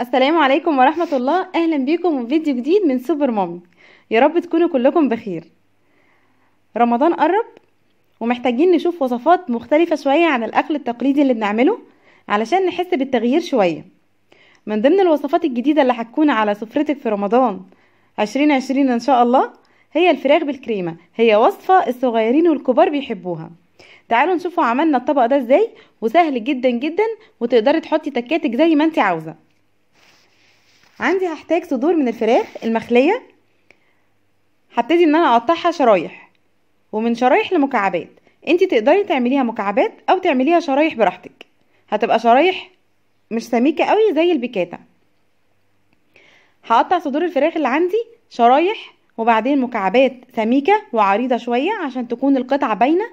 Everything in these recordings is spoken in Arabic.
السلام عليكم ورحمة الله أهلا بيكم في فيديو جديد من سوبر مامي يا رب تكونوا كلكم بخير رمضان قرب ومحتاجين نشوف وصفات مختلفة شوية عن الأكل التقليدي اللي بنعمله علشان نحس بالتغيير شوية من ضمن الوصفات الجديدة اللي هتكون على سفرتك في رمضان 2020 إن شاء الله هي الفراخ بالكريمة هي وصفة الصغيرين والكبار بيحبوها تعالوا نشوفوا عملنا الطبق ده ازاي وسهل جدا جدا وتقدري تحطي تكاتك زي ما انت عاوزه عندي هحتاج صدور من الفراخ المخليه هبتدي ان انا اقطعها شرايح ومن شرايح لمكعبات انت تقدري تعمليها مكعبات او تعمليها شرايح براحتك هتبقى شرايح مش سميكه قوي زي البيكاتا هقطع صدور الفراخ اللي عندي شرايح وبعدين مكعبات سميكه وعريضه شويه عشان تكون القطعه باينه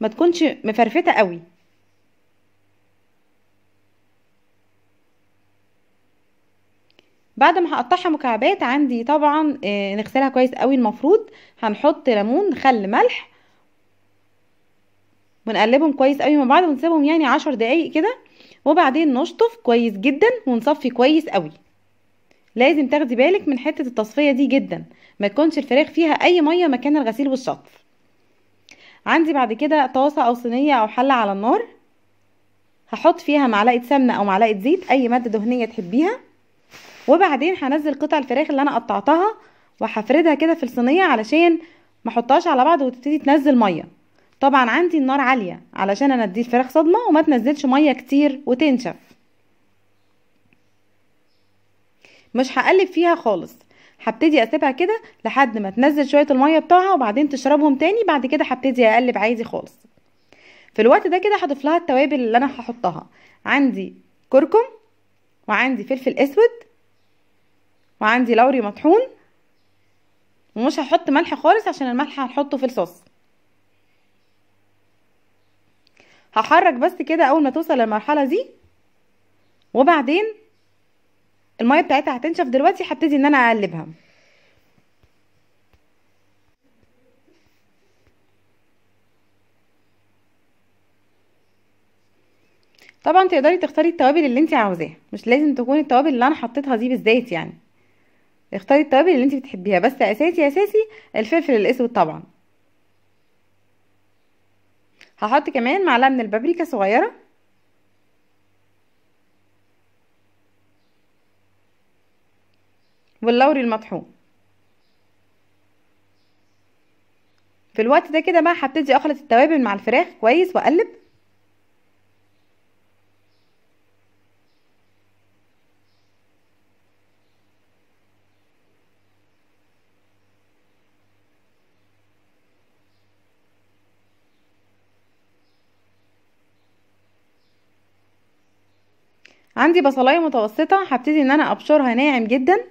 ما تكونش مفرفته قوي بعد ما هقطعها مكعبات عندي طبعا آه، نغسلها كويس قوي المفروض هنحط ليمون خل ملح ونقلبهم كويس قوي مع بعض ونسيبهم يعني عشر دقايق كده وبعدين نشطف كويس جدا ونصفي كويس قوي لازم تاخدي بالك من حته التصفيه دي جدا ما يكونش الفراخ فيها اي ميه مكان الغسيل والشطف عندي بعد كده طاسه او صينيه او حله على النار هحط فيها معلقه سمنه او معلقه زيت اي ماده دهنيه تحبيها وبعدين هنزل قطع الفراخ اللي انا قطعتها وهفردها كده في الصينيه علشان ما احطهاش على بعض وتبتدي تنزل ميه طبعا عندي النار عاليه علشان انا ادي الفراخ صدمه وما تنزلش ميه كتير وتنشف مش هقلب فيها خالص هبتدي اسيبها كده لحد ما تنزل شويه الميه بتاعها وبعدين تشربهم تاني بعد كده هبتدي اقلب عادي خالص في الوقت ده كده هضيف لها التوابل اللي انا هحطها عندي كركم وعندي فلفل اسود وعندي لوري مطحون ومش هحط ملح خالص عشان الملح هنحطه في الصوص هحرك بس كده اول ما توصل للمرحله دي وبعدين الميه بتاعتها هتنشف دلوقتي هبتدي ان انا اقلبها طبعا تقدري تختاري التوابل اللي انت عاوزاها مش لازم تكون التوابل اللي انا حطيتها دي بالذات يعني اختاري التوابل اللي انت بتحبيها بس اساسي اساسي الفلفل الاسود طبعا هحط كمان معلقه من البابريكا صغيره واللوري المطحون في الوقت ده كده بقى هبتدي اخلط التوابل مع الفراخ كويس واقلب عندي بصلايه متوسطه هبتدي ان انا ابشرها ناعم جدا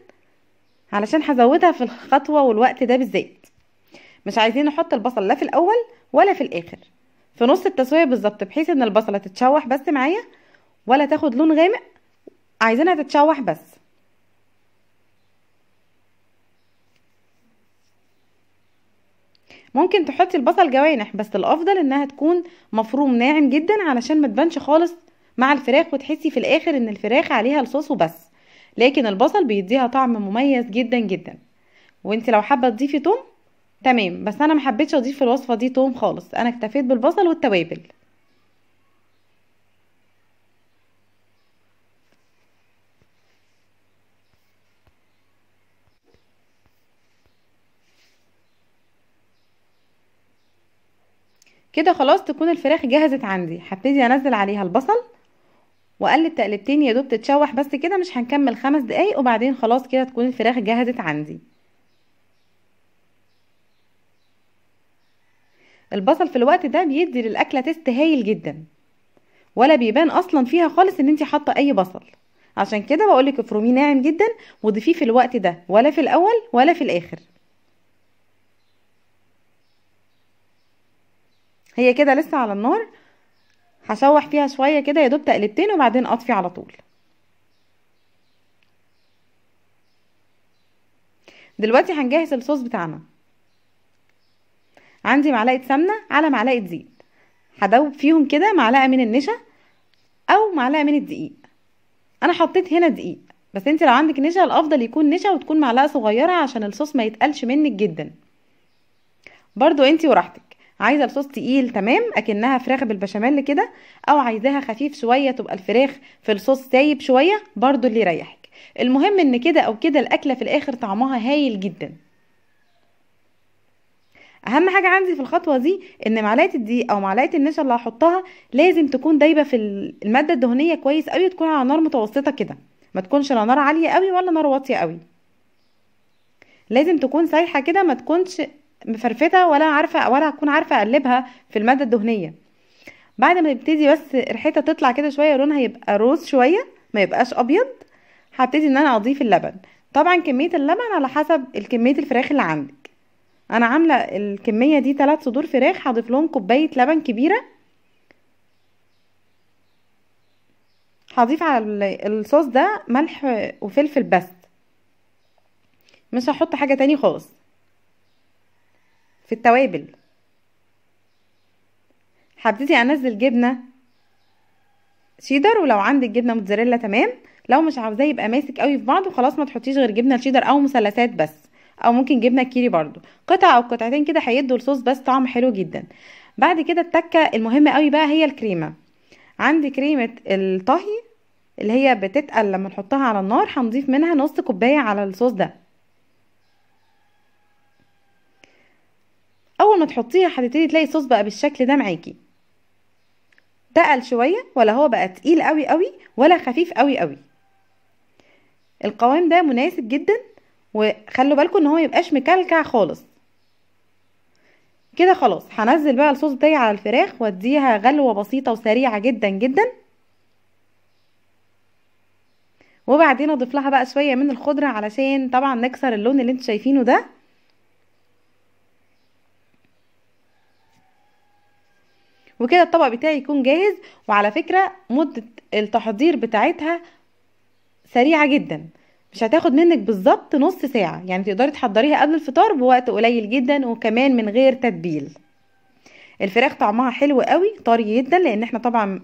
علشان هزودها في الخطوه والوقت ده بالذات مش عايزين نحط البصل لا في الاول ولا في الاخر في نص التسويه بالظبط بحيث ان البصله تتشوح بس معايا ولا تاخد لون غامق عايزينها تتشوح بس ممكن تحطي البصل جوانح بس الافضل انها تكون مفروم ناعم جدا علشان ما تبانش خالص مع الفراخ وتحسي في الاخر ان الفراخ عليها الصوص وبس لكن البصل بيديها طعم مميز جدا جدا وانت لو حابه تضيفي توم تمام بس انا محبتش اضيف في الوصفه دي توم خالص انا اكتفيت بالبصل والتوابل كده خلاص تكون الفراخ جهزت عندي هبتدي انزل عليها البصل وقلب تقلبتين يا دوب تتشوح بس كده مش هنكمل خمس دقايق وبعدين خلاص كده تكون الفراخ جهزت عندي البصل في الوقت ده بيدي للاكله تيست هايل جدا ولا بيبان اصلا فيها خالص ان انت حاطه اي بصل عشان كده بقولك افرميه ناعم جدا وضيفيه في الوقت ده ولا في الاول ولا في الاخر هي كده لسه على النار هشوح فيها شوية كده يا دوب تقلبتين وبعدين اطفي على طول دلوقتي هنجهز الصوص بتاعنا عندي معلقة سمنة على معلقة زيت هدوب فيهم كده معلقة من النشا او معلقة من الدقيق انا حطيت هنا دقيق بس انت لو عندك نشا الافضل يكون نشا وتكون معلقة صغيرة عشان الصوص ما يتقلش منك جدا برضو انت وراحتك عايزه الصوص تقيل تمام اكنها فراخ بالبشاميل كده او عايزاها خفيف شويه تبقى الفراخ في الصوص سايب شويه برضو اللي يريحك المهم ان كده او كده الاكله في الاخر طعمها هايل جدا اهم حاجه عندي في الخطوه دي ان معلقه الدقيق او معلقه النشا اللي هحطها لازم تكون دايبه في الماده الدهنيه كويس قوي تكون على نار متوسطه كده ما تكونش لا نار عاليه قوي ولا نار واطيه قوي لازم تكون سايحه كده ما تكونش مفرفته ولا عارفه ولا هكون عارفه اقلبها في الماده الدهنيه بعد ما تبتدي بس ريحتها تطلع كده شويه لونها يبقى روز شويه ما يبقاش ابيض هبتدي ان انا اضيف اللبن طبعا كميه اللبن على حسب الكميه الفراخ اللي عندك انا عامله الكميه دي 3 صدور فراخ هضيف لهم كوبايه لبن كبيره هضيف على الصوص ده ملح وفلفل بس مش هحط حاجه تاني خالص في التوابل هبتدي انزل جبنه شيدر ولو عندك جبنه موتزاريلا تمام لو مش عاوزاه يبقى ماسك قوي في بعضه خلاص ما تحطيش غير جبنه شيدر او مثلثات بس او ممكن جبنه كيري برضو قطعه او قطعتين كده هيدوا الصوص بس طعم حلو جدا بعد كده التكه المهمه قوي بقى هي الكريمه عندي كريمه الطهي اللي هي بتتقل لما نحطها على النار هنضيف منها نص كوبايه على الصوص ده اول ما تحطيها هتبتدي تلاقي الصوص بقى بالشكل ده معاكي تقل شويه ولا هو بقى تقيل قوي قوي ولا خفيف قوي قوي القوام ده مناسب جدا وخلوا بالكم ان هو ميبقاش مكلكع خالص كده خلاص هنزل بقى الصوص بتاعي على الفراخ واديها غلوه بسيطه وسريعه جدا جدا وبعدين اضيف لها بقى شويه من الخضره علشان طبعا نكسر اللون اللي انتوا شايفينه ده وكده الطبق بتاعي يكون جاهز وعلى فكرة مدة التحضير بتاعتها سريعة جدا مش هتاخد منك بالظبط نص ساعة يعني تقدري تحضريها قبل الفطار بوقت قليل جدا وكمان من غير تتبيل الفراخ طعمها حلو قوي طري جدا لان احنا طبعا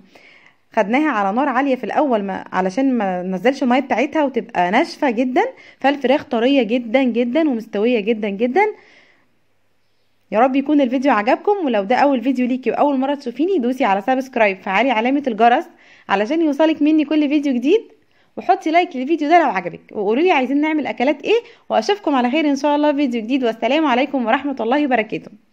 خدناها على نار عاليه في الاول ما علشان ما ننزلش الميه بتاعتها وتبقى ناشفه جدا فالفراخ طريه جدا جدا ومستويه جدا جدا يا رب يكون الفيديو عجبكم ولو ده اول فيديو ليكي واول مره تشوفيني دوسي على سبسكرايب فعلي علامه الجرس علشان يوصلك مني كل فيديو جديد وحطي لايك للفيديو ده لو عجبك وقولوا لي عايزين نعمل اكلات ايه واشوفكم على خير ان شاء الله فيديو جديد والسلام عليكم ورحمه الله وبركاته